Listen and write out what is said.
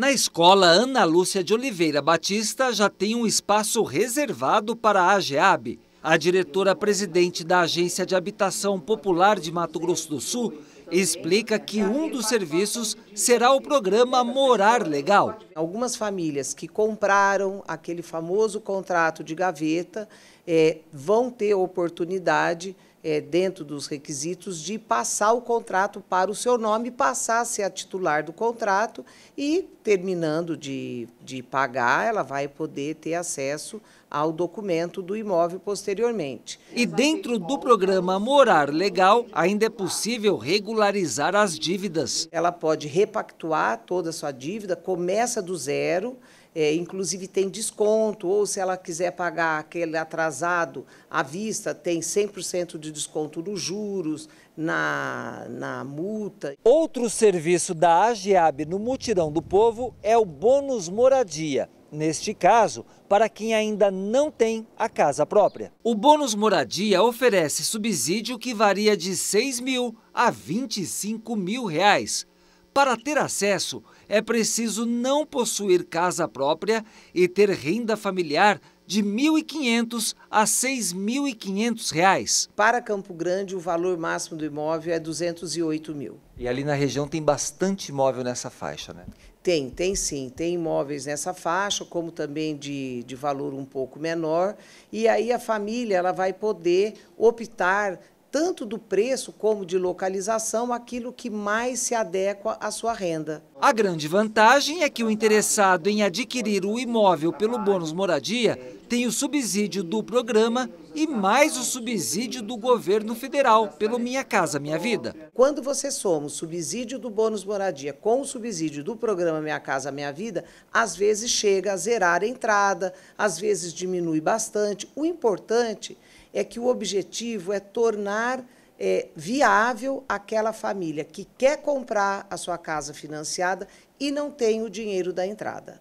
Na escola Ana Lúcia de Oliveira Batista já tem um espaço reservado para a AGEAB. A diretora-presidente da Agência de Habitação Popular de Mato Grosso do Sul explica que um dos serviços será o programa Morar Legal. Algumas famílias que compraram aquele famoso contrato de gaveta é, vão ter oportunidade de é, dentro dos requisitos, de passar o contrato para o seu nome, passar a ser a titular do contrato e, terminando de, de pagar, ela vai poder ter acesso ao documento do imóvel posteriormente. E dentro do programa né? Morar Legal, ainda é possível regularizar as dívidas. Ela pode repactuar toda a sua dívida, começa do zero, é, inclusive tem desconto, ou se ela quiser pagar aquele atrasado à vista, tem 100% de desconto nos juros, na, na multa. Outro serviço da AGEAB no Mutirão do Povo é o Bônus Moradia neste caso, para quem ainda não tem a casa própria. O Bônus Moradia oferece subsídio que varia de 6 mil a 25 mil reais. Para ter acesso, é preciso não possuir casa própria e ter renda familiar de R$ 1.500 a R$ 6.500. Para Campo Grande, o valor máximo do imóvel é 208 mil. E ali na região tem bastante imóvel nessa faixa, né? Tem, tem sim. Tem imóveis nessa faixa, como também de, de valor um pouco menor. E aí a família ela vai poder optar tanto do preço como de localização, aquilo que mais se adequa à sua renda. A grande vantagem é que o interessado em adquirir o imóvel pelo bônus moradia tem o subsídio do programa e mais o subsídio do governo federal pelo Minha Casa Minha Vida. Quando você soma o subsídio do bônus moradia com o subsídio do programa Minha Casa Minha Vida, às vezes chega a zerar a entrada, às vezes diminui bastante. O importante é é que o objetivo é tornar é, viável aquela família que quer comprar a sua casa financiada e não tem o dinheiro da entrada.